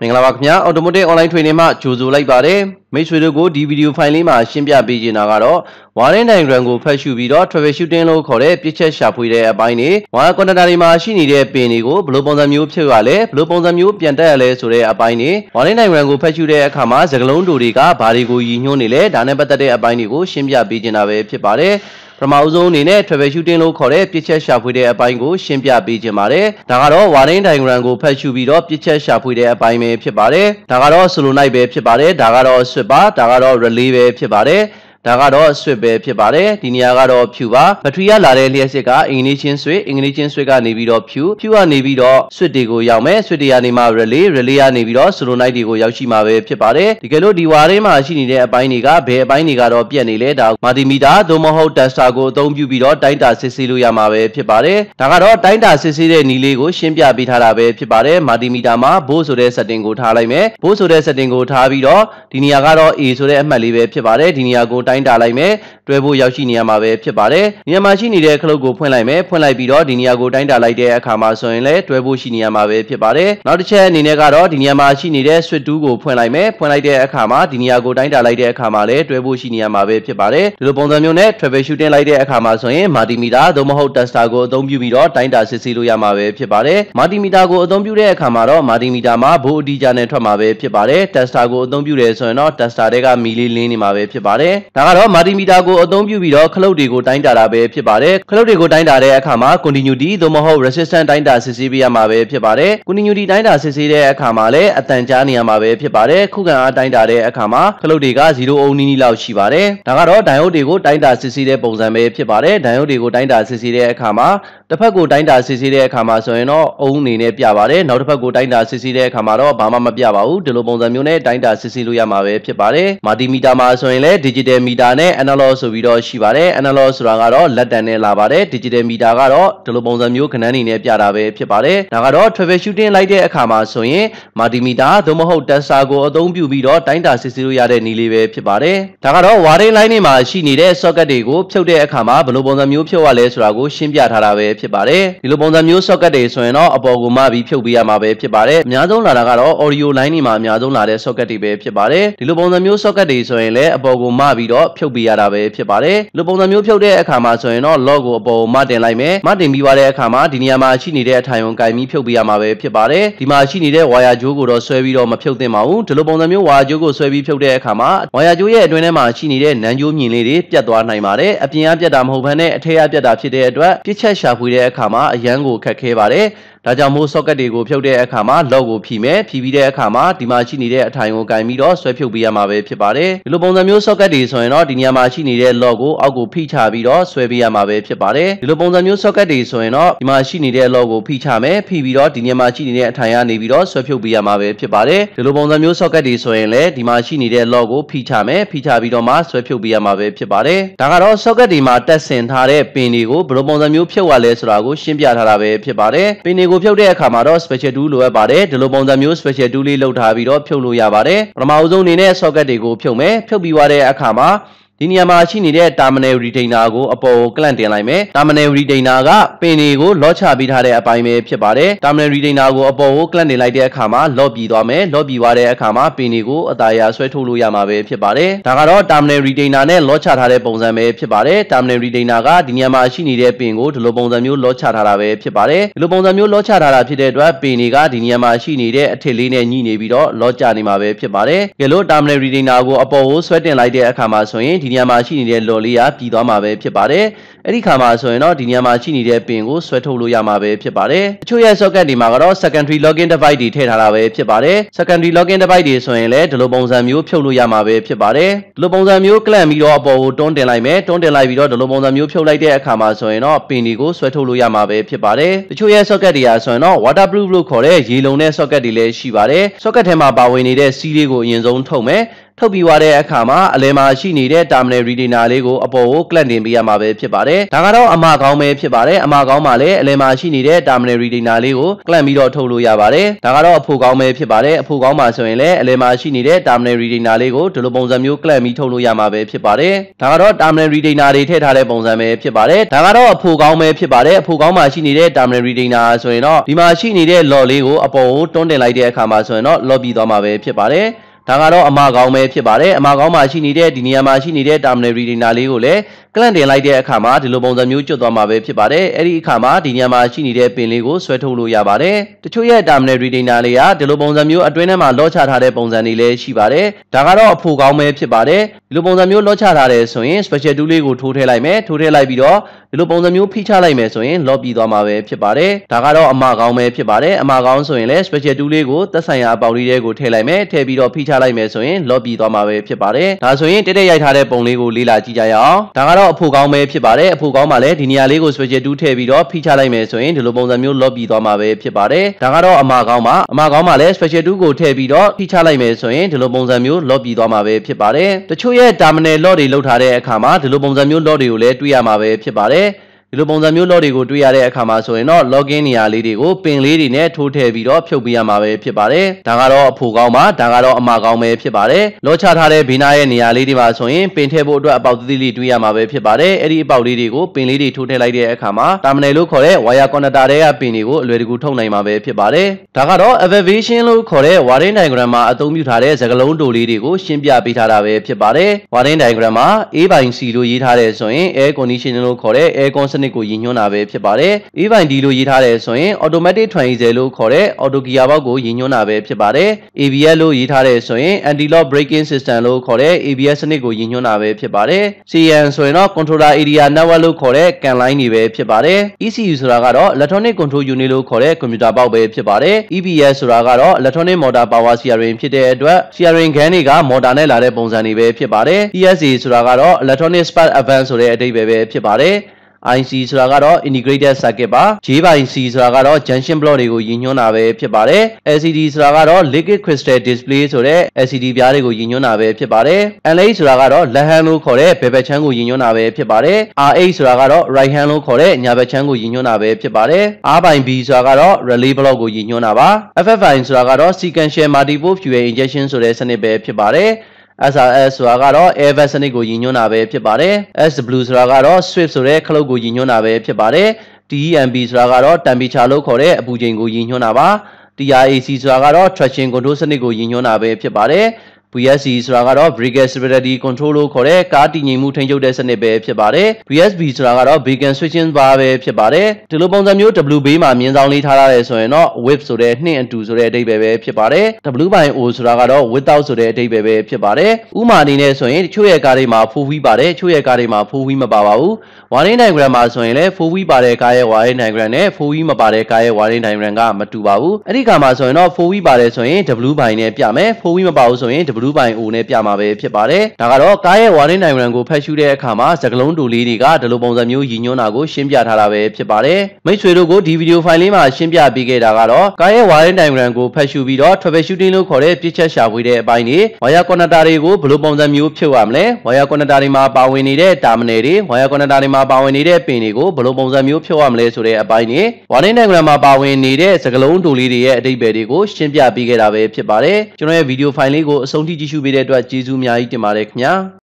မင်္ဂလာပါခင်ဗျာ Automotive Online Training မှာကြိုဆိုလိုက်ပါတယ်မိတ်ဆွေတို့ကိုဒီဗီဒီယိုဖိုင်လေးမှာရှင်းပြပေးချင်တာကတော့ Warning Diagram ကိုဖတ်ရှုပြီးတော့ Travel Shooting လို့ခေါ်တဲ့ပြစ်ချက်ရှာဖွေတဲ့အပိုင်းတွေ Wire Container တွေမှာရှိနေတဲ့ပင်တွေကိုဘယ်လိုပုံစံမျိုးဖြုတ်ရလဲဘယ်လိုပုံစံမျိုးပြန်တက်ရလဲဆိုတဲ့အပိုင်းတွေ Warning Diagram ကိုဖတ်ရှုတဲ့အခါမှာစကလုံးတူတွေကဘာတွေကိုရည်ညွှန်းနေလဲဒါနဲ့ပတ်သက်တဲ့အပိုင်းတွေကိုရှင်းပြပေးချင်တာပဲဖြစ်ပါတယ်ပထမအဆုံးအနေနဲ့ travel shooting လို့ခေါ်တဲ့ပြစ်ချက်ရှာဖွေတဲ့အပိုင်းကိုရှင်းပြပေးခြင်းပါတယ်။ဒါကတော့ဝါရင်း diagram ကိုဖတ်ရှုပြီးတော့ပြစ်ချက်ရှာဖွေတဲ့အပိုင်းပဲဖြစ်ပါတယ်။ဒါကတော့ solo night ပဲဖြစ်ပါတယ်။ဒါကတော့ switch ပါဒါကတော့ relay ပဲဖြစ်ပါတယ်။ဒါကတော့ဆွစ်ပဲဖြစ်ပါတယ်ဒီနေရာကတော့ဖြူပါဘက်ထရီကလာတဲ့လျှက်စစ်ကအင်္ဂလိပ်ချင်းဆွစ်အင်္ဂလိပ်ချင်းဆွစ်ကနေပြီးတော့ဖြူဖြူကနေပြီးတော့ဆွစ်တွေကိုရောက်မယ်ဆွစ်တွေကနေမှ relay relay ကနေပြီးတော့ solo night တွေကိုရောက်ရှိမှာပဲဖြစ်ပါတယ်တကယ်လို့ဒီဝါရင်းမှာရှိနေတဲ့အပိုင်းတွေကဘယ်အပိုင်းတွေကတော့ပြက်နေလဲဒါ multimeter သို့မဟုတ် tester ကိုအသုံးပြုပြီးတော့တိုင်းတာစစ်ဆေးလို့ရမှာပဲဖြစ်ပါတယ်ဒါကတော့တိုင်းတာစစ်ဆေးတဲ့နည်းလေးကိုရှင်းပြပေးထားတာပဲဖြစ်ပါတယ် multimeter မှာ bow ဆိုတဲ့ setting ကိုထားလိုက်မယ် bow ဆိုတဲ့ setting ကိုထားပြီးတော့ဒီနေရာကတော့ a ဆိုတဲ့အမှတ်လေးပဲဖြစ်ပါတယ်ဒီနေရာကိုတိုင်း19 आलाई में တွဲဖို့ရောက်ရှိနေရမှာပဲဖြစ်ပါတယ်။မြန်မာရှိနေတဲ့ခလုတ်ကိုဖွင့်လိုက်မယ်ဖွင့်လိုက်ပြီးတော့ဒီနေရာကိုတိုင်းတာလိုက်တဲ့အခါမှာဆိုရင်လည်းတွဲဖို့ရှိနေရမှာပဲဖြစ်ပါတယ်။နောက်တစ်ချက်အနေနဲ့ကတော့ဒီနေရာမှာရှိနေတဲ့ switch 2ကိုဖွင့်လိုက်မယ်ဖွင့်လိုက်တဲ့အခါမှာဒီနေရာကိုတိုင်းတာလိုက်တဲ့အခါမှာလည်းတွဲဖို့ရှိနေရမှာပဲဖြစ်ပါတယ်။ဒီလိုပုံစံမျိုးနဲ့ travel shooting လိုက်တဲ့အခါမှာဆိုရင် multimeter သို့မဟုတ် tester ကိုအသုံးပြုပြီးတော့တိုင်းတာစစ်ဆေးလို့ရမှာပဲဖြစ်ပါတယ်။ multimeter ကိုအသုံးပြုတဲ့အခါမှာတော့ multimeter မှာဘိုးအတီကြနဲ့ထွက်မှာပဲဖြစ်ပါတယ်။ tester ကိုအသုံးပြုတယ်ဆိုရင်တော့ tester တွေကမီလီလင်းနေမှာပဲဖြစ်ပါတယ်။ဒါကတော့ multimeter ကိုကိုအသုံးပြုပြီးတော့ခလုတ်တွေကိုတိုင်းတာတာပဲဖြစ်ပါတယ်ခလုတ်တွေကိုတိုင်းတာတဲ့အခါမှာ continuity သို့မဟုတ် resistance တိုင်းတာစစ်ဆေးပေးရမှာပဲဖြစ်ပါတယ် continuity တိုင်းတာစစ်ဆေးတဲ့အခါမှာလည်းအတန်ကြားနေရမှာပဲဖြစ်ပါတယ်ခုခံအားတိုင်းတာတဲ့အခါမှာခလုတ်တွေက0အုံနီးနီးလောက်ရှိပါတယ်ဒါကတော့ဒိုင်ယုတ်တွေကိုတိုင်းတာစစ်ဆေးတဲ့ပုံစံပဲဖြစ်ပါတယ်ဒိုင်ယုတ်တွေကိုတိုင်းတာစစ်ဆေးတဲ့အခါမှာတစ်ဖက်ကိုတိုင်းတာစစ်ဆေးတဲ့အခါမှာဆိုရင်တော့အုံအနေနဲ့ပြပါတယ်နောက်တစ်ဖက်ကိုတိုင်းတာစစ်ဆေးတဲ့အခါမှာတော့ဘာမှမပြပါဘူးဒီလိုပုံစံမျိုးနဲ့တိုင်းတာစစ်ဆေးလို့ရမှာပဲဖြစ်ပါတယ်မာတီမီတာမှာဆိုရင်လည်း digital meter နဲ့ analog ဆိုပြီးတော့ရှိပါတယ် analog ဆိုတာကတော့လက်တန်နဲ့လာပါတယ် digital meter ကတော့ဒီလိုပုံစံမျိုးခဏနေနဲ့ပြတာပဲဖြစ်ပါတယ်ဒါကတော့ travel shooting လိုက်တဲ့အခါမှာဆိုရင် multimeter သို့မဟုတ် tester ကိုအသုံးပြုပြီးတော့တိုင်းတာစစ်ဆေးလို့ရတဲ့နည်းလေးပဲဖြစ်ပါတယ်ဒါကတော့ wiring line တွေမှာရှိနေတဲ့ socket တွေကိုဖြုတ်တဲ့အခါမှာဘယ်လိုပုံစံမျိုးဖြုတ်ရလဲဆိုတာကိုရှင်းပြထားတာပဲဖြစ်ပါတယ်ဒီလိုပုံစံမျိုး socket တွေဆိုရင်တော့အပေါ်ကိုမှပြီးဖြုတ်ပေးရမှာပဲဖြစ်ပါတယ်အများဆုံးလာတာကတော့ audio line တွေမှာအများဆုံးလာတဲ့ socket တွေပဲဖြစ်ပါတယ်ဒီလိုပုံစံမျိုး socket တွေဆိုရင်လည်းအပေါ်ကိုမှပြီးတော့ဖြုတ်ပေးရတာပဲဖြစ်ပါတယ်။လိုပုံစံမျိုးဖြုတ်တဲ့အခါမှာဆိုရင်တော့ log ကိုအပေါ်မတင်လိုက်မယ်။မတင်ပြီးွားတဲ့အခါမှာဒီနေရာမှာရှိနေတဲ့အထိုင်ဝန်ကင်ပြီးဖြုတ်ပေးရမှာပဲဖြစ်ပါတယ်။ဒီမှာရှိနေတဲ့ wire ကြိုးကိုတော့ဆွဲပြီးတော့မဖြုတ်သင့်ပါဘူး။ဒီလိုပုံစံမျိုး wire ကြိုးကိုဆွဲပြီးဖြုတ်တဲ့အခါမှာ wire ကြိုးရဲ့အတွင်းထဲမှာရှိနေတဲ့နန်းကြိုးမြင်လေးတွေပြတ်သွားနိုင်ပါတယ်။အပြင်အပြတ်တာမဟုတ်ဘဲနဲ့အထက်အပြတ်တာဖြစ်တဲ့အတွက်ပြစ်ချက်ရှာဖွေတဲ့အခါမှာအရန်ကိုခက်ခဲပါတယ်။ဒါကြောင့်မိုး socket တွေကိုဖြုတ်တဲ့အခါမှာ log ကိုဖြီးမယ်ဖြီးပြီးတဲ့အခါမှာဒီမှာရှိနေတဲ့အထိုင်ကိုကင်ပြီးတော့ဆွဲဖြုတ်ပေးရမှာပဲဖြစ်ပါတယ်။ဒီလိုပုံစံမျိုး socket တွေဆိုရင်တော့ဒီနေရာမှာရှိနေတဲ့နေတဲ့ log ကိုအောက်ကိုဖိချပြီးတော့ဆွဲပေးရမှာပဲဖြစ်ပါတယ်ဒီလိုပုံစံမျိုး socket တွေဆိုရင်တော့ဒီမှာရှိနေတဲ့ log ကိုဖိချမယ်ဖိပြီးတော့ဒီနေရာမှာရှိနေတဲ့အထိုင်ကနေပြီးတော့ဆွဲဖြုတ်ပေးရမှာပဲဖြစ်ပါတယ်ဒီလိုပုံစံမျိုး socket တွေဆိုရင်လည်းဒီမှာရှိနေတဲ့ log ကိုဖိချမယ်ဖိချပြီးတော့မှဆွဲဖြုတ်ပေးရမှာပဲဖြစ်ပါတယ်ဒါကတော့ socket တွေမှာတက်ဆင်ထားတဲ့ပင်တွေကိုဘယ်လိုပုံစံမျိုးဖြုတ်ရလဲဆိုတာကိုရှင်းပြထားတာပဲဖြစ်ပါတယ်ပင်တွေကိုဖြုတ်တဲ့အခါမှာတော့ special tool လိုအပ်ပါတယ်ဒီလိုပုံစံမျိုး special tool လေးလောက်ထားပြီးတော့ဖြုတ်လို့ရပါတယ်ပထမအဆုံးအနေနဲ့ socket တွေကိုဖြုတ်မယ်ဖြုတ်ပြီးွားတဲ့အခါမှာဒီနေရာမှာရှိနေတဲ့ terminal retainer ကိုအပေါ်ကို clamp တင်လိုက်မယ် terminal retainer ကပင်တွေကို lock ချပေးထားတဲ့အပိုင်းပဲဖြစ်ပါတယ် terminal retainer ကိုအပေါ်ကို clamp တင်လိုက်တဲ့အခါမှာ lock ပြီးသွားမယ် lock ပြီးသွားတဲ့အခါမှာပင်တွေကိုအသားရဆွဲထုတ်လို့ရမှာပဲဖြစ်ပါတယ်ဒါကတော့ terminal retainer နဲ့ lock ချထားတဲ့ပုံစံပဲဖြစ်ပါတယ် terminal retainer ကဒီနေရာမှာရှိနေတဲ့ပင်ကိုဒီလိုပုံစံမျိုး lock ချထားတာပဲဖြစ်ပါတယ်ဒီလိုပုံစံမျိုး lock ချထားတာဖြစ်တဲ့အတွက်ပင်တွေကဒီနေရာမှာရှိနေတဲ့အထစ်လေးနဲ့ညှိနေပြီးတော့ lock ချနေမှာပဲဖြစ်ပါတယ်ကဲလို့ terminal retainer ကိုအပေါ်ကိုဆွဲတင်လိုက်တဲ့အခါမှာဆိုရင်ဒီနေရာမှာရှိနေတဲ့လော်လေးကပြီးသွားမှာပဲဖြစ်ပါတယ်။အဲ့ဒီခါမှာဆိုရင်တော့ဒီနေရာမှာရှိနေတဲ့ပင်ကိုဆွဲထုတ်လို့ရမှာပဲဖြစ်ပါတယ်။အချို့ရဲ့ socket တွေမှာကတော့ secondary login device တွေထည့်ထားတာပဲဖြစ်ပါတယ်။ secondary login device တွေဆိုရင်လည်းဒီလိုပုံစံမျိုးဖြုတ်လို့ရမှာပဲဖြစ်ပါတယ်။ဒီလိုပုံစံမျိုးကလန့်ပြီးတော့အပေါ်ကိုတွန်းတင်လိုက်မယ်။တွန်းတင်လိုက်ပြီးတော့ဒီလိုပုံစံမျိုးဖြုတ်လိုက်တဲ့အခါမှာဆိုရင်တော့ပင်တွေကိုဆွဲထုတ်လို့ရမှာပဲဖြစ်ပါတယ်။တချို့ရဲ့ socket တွေအားဆိုရင်တော့ waterproof လို့ခေါ်တဲ့ရေလုံတဲ့ socket တွေလည်းရှိပါတယ်။ socket ထဲမှာပါဝင်နေတဲ့စီးလေးကိုအရင်ဆုံးထုတ်မယ်။ထုတ်ပြီးွားတဲ့အခါမှာအလဲမှာရှိနေတဲ့ terminal reader လေးကိုအပေါ်ကို click တင်ပေးရမှာပဲဖြစ်ပါတယ်ဒါကတော့အမကောင်းပဲဖြစ်ပါတယ်အမကောင်းမှလည်းအလဲမှာရှိနေတဲ့ terminal reader လေးကို click ပြီးတော့ထုတ်လို့ရပါတယ်ဒါကတော့အဖို့ကောင်းပဲဖြစ်ပါတယ်အဖို့ကောင်းမှဆိုရင်လည်းအလဲမှာရှိနေတဲ့ terminal reader လေးကိုဒီလိုပုံစံမျိုး click ပြီးထုတ်လို့ရမှာပဲဖြစ်ပါတယ်ဒါကတော့ terminal reader တွေထည့်ထားတဲ့ပုံစံပဲဖြစ်ပါတယ်ဒါကတော့အဖို့ကောင်းပဲဖြစ်ပါတယ်အဖို့ကောင်းမှရှိနေတဲ့ terminal reader ဆိုရင်တော့ဒီမှာရှိနေတဲ့ log လေးကိုအပေါ်ကိုတွန်းတင်လိုက်တဲ့အခါမှာဆိုရင်တော့ log ပြီးသွားမှာပဲဖြစ်ပါတယ်ဒါကတော့အမကောင်းပဲဖြစ်ပါတယ်အမကောင်းမှာရှိနေတဲ့ဒီနေရာမှာရှိနေတဲ့ terminal reading လေးကိုလည်း client တင်လိုက်တဲ့အခါမှာဒီလိုပုံစံမျိုးကျွတ်သွားမှာပဲဖြစ်ပါတယ်အဲ့ဒီအခါမှာဒီနေရာမှာရှိနေတဲ့ပင်လေးကိုဆွဲထုတ်လို့ရပါတယ်တချို့ရဲ့ terminal reading လေးကဒီလိုပုံစံမျိုးအတွင်းထဲမှာ lock ချထားတဲ့ပုံစံတွေလည်းရှိပါတယ်ဒါကတော့အဖို့ကောင်းပဲဖြစ်ပါတယ်ဒီလိုပုံစံမျိုး lock ချထားတယ်ဆိုရင် special tool လေးကိုထိုးထည့်လိုက်မယ်ထိုးထည့်လိုက်ပြီးတော့ဒီလိုပုံစံမျိုးဖိချလိုက်မယ်ဆိုရင် lock ပြီးသွားမှာပဲဖြစ်ပါတယ်ဒါကတော့အမကောင်းပဲဖြစ်ပါတယ်အမကောင်းဆိုရင်လည်း special tool လေးကိုသက်ဆိုင်ရာအပေါက်လေးတွေကိုထည့်လိုက်မယ်ထည့်ပြီးတော့ဖိချထားလိုက်မယ်ဆိုရင်လော့ပြီးသွားမှာပဲဖြစ်ပါတယ်ဒါဆိုရင်တက်တက်ရိုက်ထားတဲ့ပုံလေးကိုလေ့လာကြည့်ကြရအောင်ဒါကတော့အဖို့ကောင်းပဲဖြစ်ပါတယ်အဖို့ကောင်းပါလေဒီနေရာလေးကို switch 2ထည့်ပြီးတော့ဖိချလိုက်မယ်ဆိုရင်ဒီလိုပုံစံမျိုးလော့ပြီးသွားမှာပဲဖြစ်ပါတယ်ဒါကတော့အမကောင်းပါအမကောင်းပါလေ special 2ကိုထည့်ပြီးတော့ဖိချလိုက်မယ်ဆိုရင်ဒီလိုပုံစံမျိုးလော့ပြီးသွားမှာပဲဖြစ်ပါတယ်တချို့ရဲ့ terminal လော့တွေလောက်ထားတဲ့အခါမှာဒီလိုပုံစံမျိုးလော့တွေကိုလည်းတွေ့ရမှာပဲဖြစ်ပါတယ်ဒီလိုပုံစံမျိုး log တွေကိုတွေ့ရတဲ့အခါမှာဆိုရင်တော့ login နေရာလေးတွေကိုပင်လေးတွေနဲ့ထိုးထည့်ပြီးတော့ဖြုတ်ပေးရမှာပဲဖြစ်ပါတယ်ဒါကတော့အဖို့ကောင်းပါဒါကတော့အမကောင်းပဲဖြစ်ပါတယ်လောချထားတဲ့ဘေးနားရဲ့နေရာလေးတွေမှာဆိုရင်ပင်ထည့်ဖို့အတွက်အပေါက်သီးသီးလေးတွေ့ရမှာပဲဖြစ်ပါတယ်အဲ့ဒီအပေါက်လေးတွေကိုပင်လေးတွေထိုးထည့်လိုက်တဲ့အခါမှာ terminal လို့ခေါ်တဲ့ wire connector တွေကပင်တွေကိုအလွယ်တကူထုတ်နိုင်မှာပဲဖြစ်ပါတယ်ဒါကတော့ abbreviation လို့ခေါ်တဲ့ wiring diagram မှာအသုံးပြုထားတဲ့စကားလုံးတိုလေးတွေကိုရှင်းပြပေးထားတာပဲဖြစ်ပါတယ် wiring diagram မှာ A by C လို့ရေးထားတဲ့ဆိုရင် air conditioning လို့ခေါ်တဲ့ air con နစ်ကိုရည်ညွှန်းတာပဲဖြစ်ပါတယ်။ A ဘိုင် D လို့ရေးထားတယ်ဆိုရင် automatic transfer လို့ခေါ်တဲ့ auto gear ဘောက်ကိုရည်ညွှန်းတာပဲဖြစ်ပါတယ်။ ABS လို့ရေးထားတယ်ဆိုရင် anti lock braking system လို့ခေါ်တဲ့ ABS စနစ်ကိုရည်ညွှန်းတာပဲဖြစ်ပါတယ်။ CAN ဆိုရင်တော့ controller area network လို့ခေါ်တဲ့ CAN line တွေပဲဖြစ်ပါတယ်။ ECU ဆိုတာကတော့ electronic control unit လို့ခေါ်တဲ့ကွန်ပျူတာဘောက်ပဲဖြစ်ပါတယ်။ EBS ဆိုတာကတော့ electronic motor power steering ဖြစ်တဲ့အတွက် steering ခန်းတွေကမော်တာနဲ့လာတဲ့ပုံစံတွေပဲဖြစ်ပါတယ်။ ESA ဆိုတာကတော့ electronic spark advance ဆိုတဲ့အဓိပ္ပာယ်ပဲဖြစ်ပါတယ်။ IC ဆိုတာကတော့ integrated circuit ပါ J/C ဆိုတာကတော့ junction block တွေကိုရည်ညွှန်းတာပဲဖြစ်ပါတယ် LCD ဆိုတာကတော့ liquid crystal display ဆိုတဲ့ LCD ပြားတွေကိုရည်ညွှန်းတာပဲဖြစ်ပါတယ် LH ဆိုတာကတော့လက်ဟန်းလို့ခေါ်တဲ့ဘယ်ဘက်ချမ်းကိုရည်ညွှန်းတာပဲဖြစ်ပါတယ် RH ဆိုတာကတော့ right hand လို့ခေါ်တဲ့ညာဘက်ချမ်းကိုရည်ညွှန်းတာပဲဖြစ်ပါတယ် R/B ဆိုတာကတော့ relay block ကိုရည်ညွှန်းတာပါ FFI ဆိုတာကတော့ sequential multiple fuel injection ဆိုတဲ့စနစ်ပဲဖြစ်ပါတယ် SRS ဆိုတာကတော့ Airbus စနစ်ကိုရည်ညွှန်းတာပဲဖြစ်ပါတယ် SW ဆိုတာကတော့ Swift ဆိုတဲ့ခလုတ်ကိုရည်ညွှန်းတာပဲဖြစ်ပါတယ် TEMB ဆိုတာကတော့ temperature လို့ခေါ်တဲ့အပူချိန်ကိုရည်ညွှန်းတာပါ TRAC ဆိုတာကတော့ traction control စနစ်ကိုရည်ညွှန်းတာပဲဖြစ်ပါတယ် VSC ဆိုတာကတော့ Brigade Stability Control လို့ခေါ်တဲ့ကားတည်ငြိမ်မှုထိန်းချုပ်တဲ့စနစ်ပဲဖြစ်ပါတယ်။ VSB ဆိုတာကတော့ Beacon Switching Bar ပဲဖြစ်ပါတယ်။ဒီလိုပုံစံမျိုး WB မှာမြင်းဆောင်လေးထားရတယ်ဆိုရင်တော့ WIP ဆိုတဲ့နှင့်အတူဆိုတဲ့အဓိပ္ပာယ်ပဲဖြစ်ပါတယ်။ W/O ဆိုတာကတော့ without ဆိုတဲ့အဓိပ္ပာယ်ပဲဖြစ်ပါတယ်။ဥမာအနေနဲ့ဆိုရင်တချို့ရဲ့ကားတွေမှာ full wheel ပါတယ်၊ချို့ရဲ့ကားတွေမှာ full wheel မပါပါဘူး။ wiring diagram မှာဆိုရင်လည်း full wheel ပါတဲ့ကားရဲ့ wiring diagram နဲ့ full wheel မပါတဲ့ကားရဲ့ wiring diagram ကမတူပါဘူး။အဲ့ဒီကားမှာဆိုရင်တော့ full wheel ပါတယ်ဆိုရင် W ဘိုင်နဲ့ပြမယ်၊ full wheel မပါဘူးဆိုရင် W လူပိုင်အိုနဲ့ပြမှာပဲဖြစ်ပါတယ်။ဒါကတော့ကားရဲ့ဝါရင်းနိုင်ရန်ကိုဖတ်ရှုတဲ့အခါမှာသကလုံးတူလေးတွေကဒီလိုပုံစံမျိုးရည်ညွှန်းတာကိုရှင်းပြထားတာပဲဖြစ်ပါတယ်။မိတ်ဆွေတို့ကိုဒီဗီဒီယိုဖိုင်လေးမှာရှင်းပြပေးခဲ့တာကတော့ကားရဲ့ဝါရင်းနိုင်ရန်ကိုဖတ်ရှုပြီးတော့ travel shooting လို့ခေါ်တဲ့ပြစ်ချက်ရှာဖွေတဲ့အပိုင်းတွေဝါယာကွန်နက်တာတွေကိုဘယ်လိုပုံစံမျိုးဖြုတ်ရမလဲ။ဝါယာကွန်နက်တာတွေမှာပါဝင်နေတဲ့ terminal တွေဝါယာကွန်နက်တာတွေမှာပါဝင်နေတဲ့ပင်တွေကိုဘယ်လိုပုံစံမျိုးဖြုတ်ရမလဲဆိုတဲ့အပိုင်းတွေဝါရင်းနိုင်ရန်မှာပါဝင်နေတဲ့သကလုံးတူလေးတွေရဲ့အတိတ်ဘယ်တွေကိုရှင်းပြပေးခဲ့တာပဲဖြစ်ပါတယ်။ကျွန်တော်ရဲ့ဗီဒီယိုဖိုင်လေးကိုအဆုံးထိထိကြည့်ရှုပေးတဲ့အတွက်ကျေးဇူးအများကြီးတင်ပါတယ်ခင်ဗျာ။